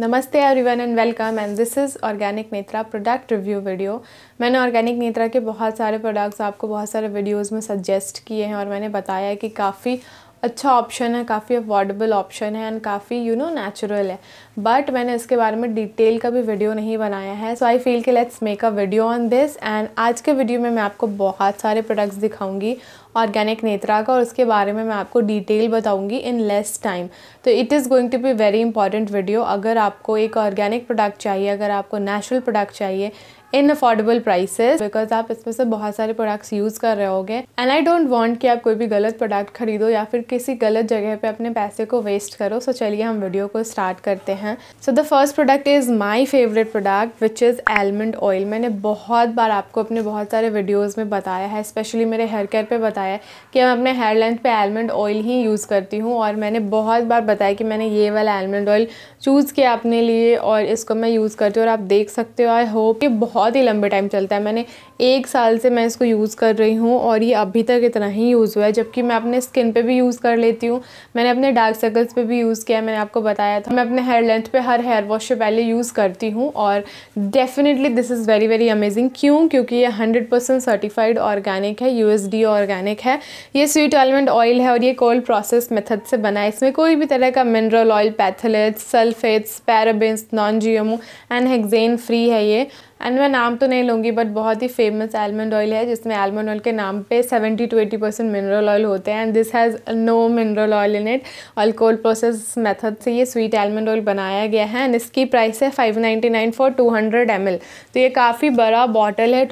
नमस्ते everyone and welcome and this is organic Netra product review video मैंने organic Netra के बहुत सारे प्रोडक्ट्स आपको बहुत सारे वीडियोस में सजेस्ट किए हैं और मैंने बताया है कि काफ़ी अच्छा ऑप्शन है काफ़ी अफोर्डेबल ऑप्शन है एंड काफ़ी यू नो नेचुरल है बट मैंने इसके बारे में डिटेल का भी वीडियो नहीं बनाया है सो आई फील कि let's make a video on this and आज के वीडियो में मैं आपको बहुत सारे प्रोडक्ट्स दिखाऊंगी ऑर्गेनिक नेत्रा का और उसके बारे में मैं आपको डिटेल बताऊँगी इन लेस टाइम तो it is going to be very important video अगर आपको एक ऑर्गेनिक प्रोडक्ट चाहिए अगर आपको नेचुरल प्रोडक्ट चाहिए इन अफोर्डेबल प्राइसेस बिकॉज आप इसमें से बहुत सारे प्रोडक्ट्स यूज़ कर रहे होंगे एंड आई डोंट वांट कि आप कोई भी गलत प्रोडक्ट खरीदो या फिर किसी गलत जगह पे अपने पैसे को वेस्ट करो सो so, चलिए हम वीडियो को स्टार्ट करते हैं so the first product is my favourite product which is almond oil मैंने बहुत बार आपको अपने बहुत सारे वीडियोज़ में बताया है स्पेशली मेरे हेयर केयर पर बताया है कि मैं अपने हेयर लेंथ पर एलमंड ऑयल ही यूज़ करती हूँ और मैंने बहुत बार बताया कि मैंने ये वाला एलमंड ऑयल चूज़ किया अपने लिए और इसको मैं यूज़ करती हूँ और आप देख सकते हो आई होप कि बहुत बहुत ही लंबे टाइम चलता है मैंने एक साल से मैं इसको यूज़ कर रही हूँ और ये अभी तक इतना ही यूज़ हुआ है जबकि मैं अपने स्किन पे भी यूज़ कर लेती हूँ मैंने अपने डार्क सर्कल्स पे भी यूज़ किया मैंने आपको बताया था मैं अपने हेयर लेंथ पे हर हेयर वॉश से पहले यूज़ करती हूँ और definitely this is very very amazing क्यों क्योंकि ये हंड्रेड सर्टिफाइड ऑर्गेनिक है यू ऑर्गेनिक है ये स्वीट आलमंड ऑयल है और ये कोल्ड प्रोसेस मेथड से बना है इसमें कोई भी तरह का mineral oil phthalates sulphates parabens non G and hexane free है ये एंड मैं नाम तो नहीं लूँगी बट बहुत ही फेमस आलमंड ऑयल है जिसमें आलमंड ऑयल के नाम पे 70 टू 80 परसेंट मिनरल ऑयल होते हैं and this has no mineral oil in it alcohol process method से ये स्वीट आलमंड ऑयल बनाया गया है एंड इसकी प्राइस है 599 फॉर एम एल तो ये काफ़ी बड़ा बॉटल है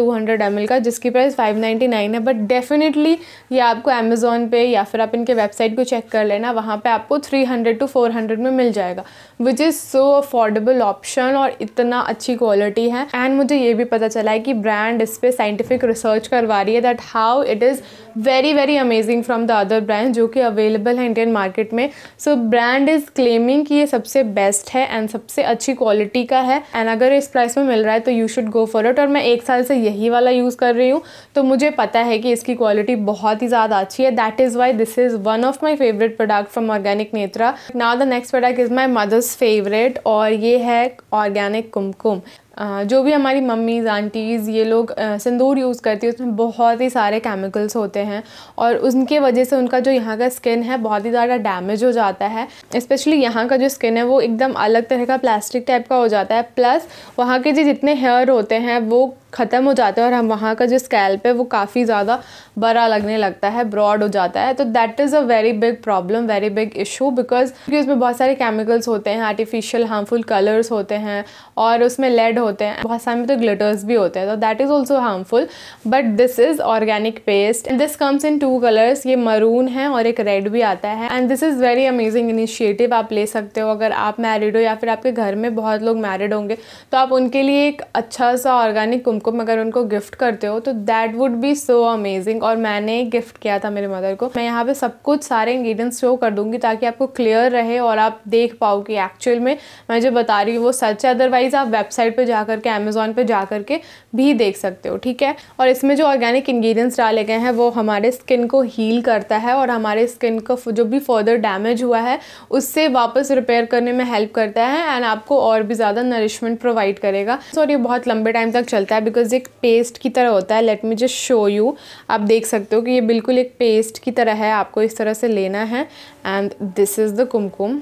एम एल का जिसकी प्राइस नाइन है बट डेफिनेटली ये आपको अमेज़ोन पे या फिर आप इनके वेबसाइट को चेक कर लेना वहाँ पर आपको हंड्रेड टू हंड्रेड में मिल जाएगा which is so affordable option और इतना अच्छी क्वालिटी है एंड मुझे ये भी पता चला है कि ब्रांड इस पर साइंटिफिक रिसर्च करवा रही है that how it is very very amazing from the other brand जो कि अवेलेबल है इंडियन मार्केट में सो ब्रांड इज़ क्लेमिंग कि ये सबसे बेस्ट है एंड सबसे अच्छी क्वालिटी का है एंड अगर इस प्राइस में मिल रहा है तो you should go for it और मैं एक साल से यही वाला यूज़ कर रही हूँ तो मुझे पता है कि इसकी क्वालिटी बहुत ही ज़्यादा अच्छी है that is why this is one of my favourite product from organic Netra now the next product is my mother's favourite और ये है ऑर्गेनिक कुमकुम जो भी हमारी मम्मीज़ आंटीज़ ये लोग सिंदूर यूज़ करती है उसमें बहुत ही सारे केमिकल्स होते हैं और उनके वजह से उनका जो यहाँ का स्किन है बहुत ही ज़्यादा डैमेज हो जाता है स्पेशली यहाँ का जो स्किन है वो एकदम अलग तरह का प्लास्टिक टाइप का हो जाता है प्लस वहाँ के जो जितने हेयर होते हैं वो ख़त्म हो जाता है और हम वहाँ का जो स्कैल्प है वो काफ़ी ज़्यादा बड़ा लगने लगता है ब्रॉड हो जाता है तो that is a very big problem very big issue because क्योंकि उसमें बहुत सारे केमिकल्स होते हैं आर्टिफिशियल हार्मफुल कलर्स होते हैं और उसमें लेड होते हैं बहुत सारे में तो ग्लिटर्स भी होते हैं तो that is also harmful but this is organic paste and this comes in two colours ये मरून है और एक रेड भी आता है and this is very amazing initiative आप ले सकते हो अगर आप मैरिड हो या फिर आपके घर में बहुत लोग मैरिड होंगे तो आप उनके लिए एक अच्छा सा ऑर्गेनिक तुमको मगर उनको गिफ्ट करते हो तो that would be so amazing और मैंने गिफ्ट किया था मेरे मदर को मैं यहाँ पे सब कुछ सारे इंग्रीडियंट्स शो कर दूंगी ताकि आपको क्लियर रहे और आप देख पाओ कि एक्चुअल में मैं जो बता रही हूँ वो सच है अदरवाइज़ आप वेबसाइट पर जा करके अमेज़ोन पर जा करके भी देख सकते हो ठीक है और इसमें जो ऑर्गेनिक इंग्रीडियंट्स डाले गए हैं वो हमारे स्किन को हील करता है और हमारे स्किन को जो भी फर्दर डैमेज हुआ है उससे वापस रिपेयर करने में हेल्प करता है एंड आपको और भी ज़्यादा नरिशमेंट प्रोवाइड करेगा और ये बहुत लंबे टाइम तक चलता है बिकॉज़ एक पेस्ट की तरह होता है let me just show you आप देख सकते हो कि ये बिल्कुल एक पेस्ट की तरह है आपको इस तरह से लेना है and this is the kumkum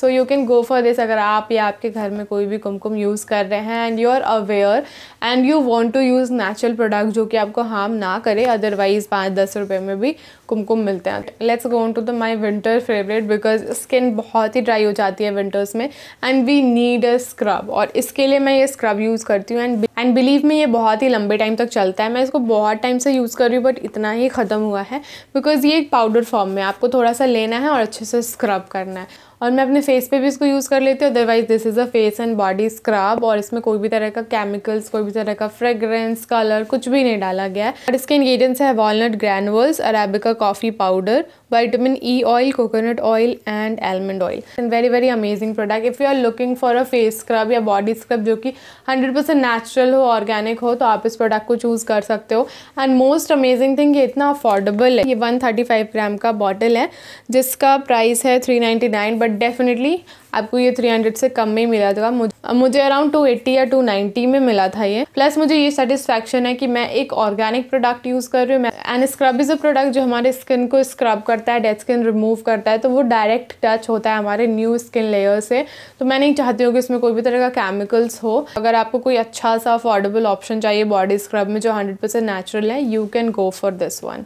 so you can go for this अगर आप या आपके घर में कोई भी कुमकुम यूज़ कर रहे हैं and you are aware and you want to use natural product जो कि आपको हार्म ना करे अदरवाइज़ पाँच दस रुपये में भी कुमकुम मिलते हैं let's go to the my winter favourite because skin बहुत ही ड्राई हो जाती है विंटर्स में and we need a scrub और इसके लिए मैं ये स्क्रब यूज़ करती हूँ एंड एंड बिलीव में ये बहुत ही लंबे टाइम तक चलता है मैं इसको बहुत टाइम से यूज़ कर रही हूँ बट इतना ही ख़त्म हुआ है बिकॉज़ ये एक पाउडर फॉर्म में आपको थोड़ा सा लेना है और अच्छे से स्क्रब करना है और मैं अपने फेस पे भी इसको यूज़ कर लेते हो otherwise this is a face and body scrub और इसमें कोई भी तरह का केमिकल्स कोई भी तरह का फ्रेग्रेंस कलर कुछ भी नहीं डाला गया है और इसके इंग्रेडिएंट्स है walnut granules arabica coffee powder vitamin E oil, coconut oil and almond oil. And very very amazing product. If you are looking for a face scrub या body scrub जो कि 100% natural हो organic हो तो आप इस product को choose कर सकते हो. And most amazing thing ये इतना affordable है. ये 135 ग्राम का bottle है जिसका price है 399 but definitely आपको ये थ्री हंड्रेड से कम में मिला था मुझे मुझे अराउंड टू एट्टी या टू नाइन्टी में मिला था ये प्लस मुझे ये सेटिस्फैक्शन है कि मैं एक ऑर्गेनिक प्रोडक्ट यूज़ कर रही हूँ and scrub is a product जो हमारे स्किन को स्क्रब करता है डेड स्किन रिमूव करता है तो वो डायरेक्ट टच होता है हमारे न्यू स्किन लेयर से तो मैं नहीं चाहती हूँ कि इसमें कोई भी तरह का केमिकल्स हो अगर आपको कोई अच्छा सा अफोर्डेबल ऑप्शन चाहिए बॉडी स्क्रब में जो हंड्रेड परसेंट नेचुरल है you can go for this one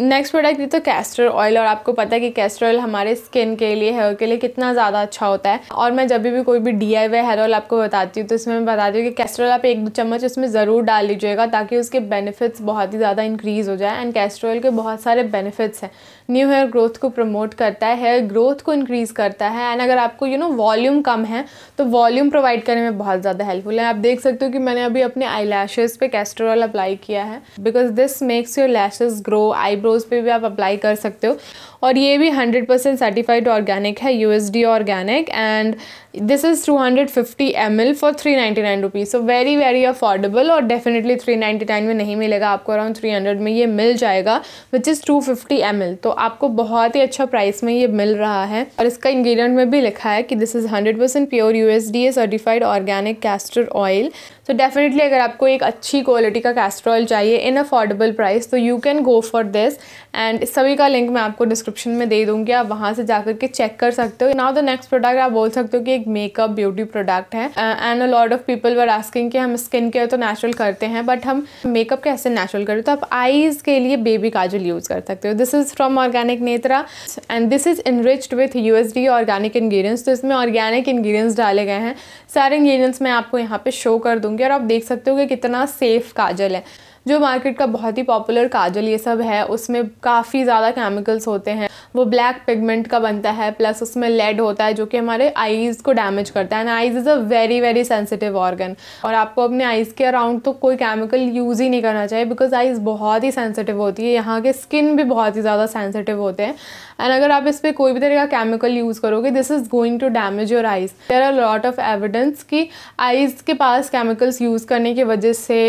next product ये तो कैस्टर ऑयल और आपको पता है कि कैस्टर ऑयल हमारे स्किन के लिए हेयर के लिए कितना ज़्यादा अच्छा होता है और मैं जब भी कोई भी D I Y hair oil आपको बताती हूँ तो इसमें मैं बताती हूँ कि कैस्टर ऑयल आप एक दो चम्मच उसमें ज़रूर डाल लीजिएगा ताकि उसके बेनिफिट्स बहुत ही ज़्यादा इंक्रीज़ हो जाए एंड कैस्टर ऑयल के बहुत सारे बेनिफिट्स हैं न्यू हेयर ग्रोथ को प्रमोट करता है हेयर ग्रोथ को इंक्रीज़ करता है एंड अगर आपको यू नो वॉल्यूम कम है तो वॉल्यूम प्रोवाइड करने में बहुत ज़्यादा हेल्पफुल है आप देख सकते हो कि मैंने अभी अपने आई लैशेज़ पर कैस्टर ऑयल अप्लाई किया है because this makes your lashes grow eye eyebrows पे भी आप अप्लाई कर सकते हो और ये भी 100% परसेंट सर्टिफाइड ऑर्गेनिक है U S D organic and this is two hundred fifty M L for three ninety nine rupees so very very affordable और डेफिनेटली थ्री नाइन्टी नाइन में नहीं मिलेगा आपको अराउंड थ्री हंड्रेड में ये मिल जाएगा which is two fifty M L तो आपको बहुत ही अच्छा प्राइस में ये मिल रहा है और इसका इंग्रीडियंट में भी लिखा है कि this is hundred percent pure U S D A certified organic castor oil तो डेफिनेटली अगर आपको एक अच्छी क्वालिटी का कैस्टर ऑयल चाहिए इन अफोर्डेबल प्राइस तो you can go for this and सभी का लिंक मैं आपको डिस्क्रिप्ट डिस्क्रिप्शन में दे दूंगी आप वहाँ से जाकर के चेक कर सकते हो नाउ द नेक्स्ट प्रोडक्ट आप बोल सकते हो कि एक मेकअप ब्यूटी प्रोडक्ट है and a lot of people were asking कि हम स्किन केयर तो नेचुरल करते हैं बट हम मेकअप कैसे नेचुरल करें तो आप आईज़ के लिए बेबी काजल यूज़ कर सकते हो this is from organic Netra and this is enriched with U S D organic ingredients तो इसमें ऑर्गेनिक इन्ग्रीडियंट्स डाले गए हैं सारे इन्ग्रीडियंट्स मैं आपको यहाँ पे शो कर दूंगी और आप देख सकते हो कि कितना सेफ़ काजल है जो मार्केट का बहुत ही पॉपुलर काजल ये सब है उसमें काफ़ी ज़्यादा केमिकल्स होते हैं वो ब्लैक पिगमेंट का बनता है प्लस उसमें लेड होता है जो कि हमारे आईज़ को डैमेज करता है and eyes is a very very sensitive organ और आपको अपने आईज़ के अराउंड तो कोई केमिकल यूज़ ही नहीं करना चाहिए बिकॉज आईज़ बहुत ही सेंसिटिव होती है यहाँ के स्किन भी बहुत ही ज़्यादा सेंसिटिव होते हैं एंड अगर आप इस पर कोई भी तरह का केमिकल यूज़ करोगे this is going to damage your eyes there are lot of evidence कि आइज़ के पास केमिकल्स यूज़ करने की वजह से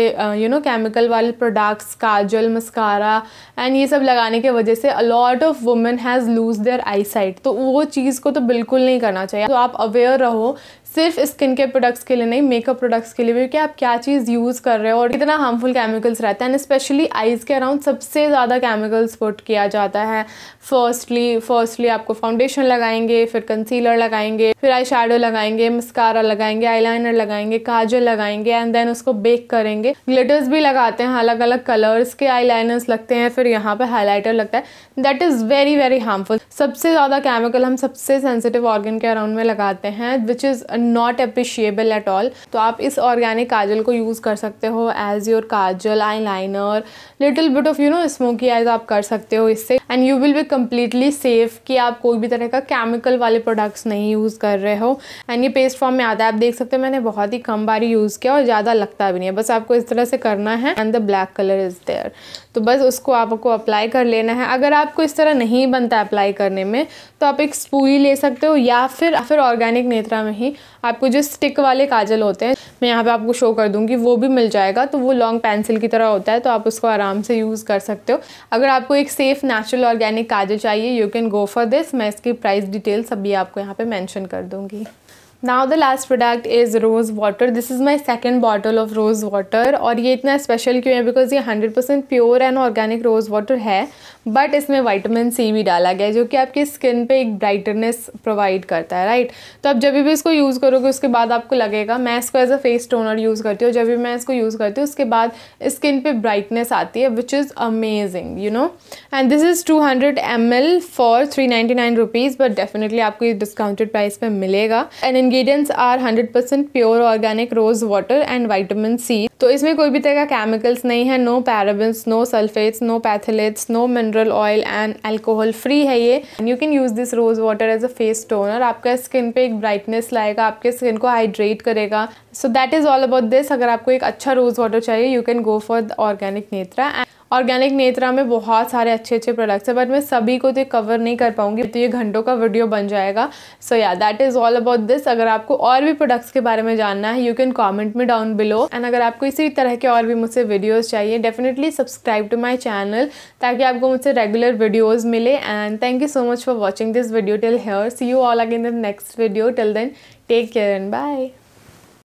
यू नो केमिकल वाले प्रोडक्ट्स काजल मस्कारा एंड ये सब लगाने की वजह से अलॉट ऑफ वुमेन है has lose their eye sight तो वो चीज़ को तो बिल्कुल नहीं करना चाहिए तो आप अवेयर रहो सिर्फ स्किन के प्रोडक्ट्स के लिए नहीं मेकअप प्रोडक्ट्स के लिए भी क्योंकि आप क्या चीज़ यूज़ कर रहे हो और कितना हार्मफुल केमिकल्स रहते हैं एंड स्पेशली आइज़ के अराउंड सबसे ज़्यादा केमिकल्स पुट किया जाता है फर्स्टली फर्स्टली आपको फाउंडेशन लगाएंगे फिर कंसीलर लगाएंगे फिर आई शेडो लगाएंगे मस्कारा लगाएंगे लाइनर लगाएंगे काजल लगाएंगे एंड देन उसको बेक करेंगे ग्लिटर्स भी लगाते हैं अलग अलग कलर्स के लाइनर्स लगते हैं फिर यहाँ पर हाईलाइटर लगता है that is very very harmful सबसे ज़्यादा केमिकल हम सबसे सेंसिटिव ऑर्गन के अराउंड में लगाते हैं which is not appreciable at all तो आप इस ऑर्गेनिक काजल को यूज़ कर सकते हो as your kajal eye liner little bit of you know smoky eyes आप कर सकते हो इससे and you will be completely safe कि आप कोई भी तरह का केमिकल वाले प्रोडक्ट्स नहीं यूज़ कर रहे हो एंड ये पेस्ट फॉर्म में आता है आप देख सकते हो मैंने बहुत ही कम बारी यूज़ किया और ज़्यादा लगता भी नहीं है बस आपको इस तरह से करना है and the black colour is there तो बस उसको आपको अप्लाई कर लेना है अगर आपको इस तरह नहीं बनता अप्लाई करने में तो आप एक स्पूली ले सकते हो या फिर फिर ऑर्गेनिक नेत्रा में ही आपको जो स्टिक वाले काजल होते हैं मैं यहाँ पे आपको शो कर दूँगी वो भी मिल जाएगा तो वो लॉन्ग पेंसिल की तरह होता है तो आप उसको आराम से यूज़ कर सकते हो अगर आपको एक सेफ़ नेचुरल ऑर्गेनिक काजल चाहिए you can go for this मैं इसकी प्राइस डिटेल्स अभी आपको यहाँ पर मैंशन कर दूँगी now the last product is rose water this is my second bottle of rose water और ये इतना स्पेशल क्यों है बिकॉज ये hundred percent pure and organic rose water है बट इसमें वाइटामिन सी भी डाला गया है जो कि आपकी स्किन पे एक ब्राइटनेस प्रोवाइड करता है राइट तो आप जब भी इसको यूज़ करोगे उसके बाद आपको लगेगा मैं इसको as a face toner use करती हूँ जब भी मैं इसको यूज़ करती हूँ उसके बाद स्किन पे ब्राइटनेस आती है which is amazing you know and this is two hundred M L for three ninety nine rupees but definitely आपको ये डिस्काउंटेड प्राइस पर मिलेगा एंड इन ingredients are 100% percent pure organic rose water and vitamin C तो इसमें कोई भी तरह का केमिकल्स नहीं है no parabens no sulphates no phthalates no mineral oil and alcohol free है ये you can use this rose water as a face toner आपका स्किन पे एक ब्राइटनेस लाएगा आपके स्किन को हाइड्रेट करेगा so that is all about this अगर आपको एक अच्छा रोज वाटर चाहिए you can go for organic Netra and organic Netra में बहुत सारे अच्छे अच्छे प्रोडक्ट्स हैं बट मैं सभी को तो कवर नहीं कर पाऊंगी तो ये घंटों का वीडियो बन जाएगा so yeah that is all about this अगर आपको और भी प्रोडक्ट्स के बारे में जानना है यू कैन कॉमेंट में डाउन बिलो एंड अगर आपको इसी तरह के और भी मुझसे वीडियोज़ चाहिए definitely subscribe to my channel ताकि आपको मुझसे रेगुलर वीडियोज़ मिले and thank you so much for watching this video till here see you all again the next video till then take care and bye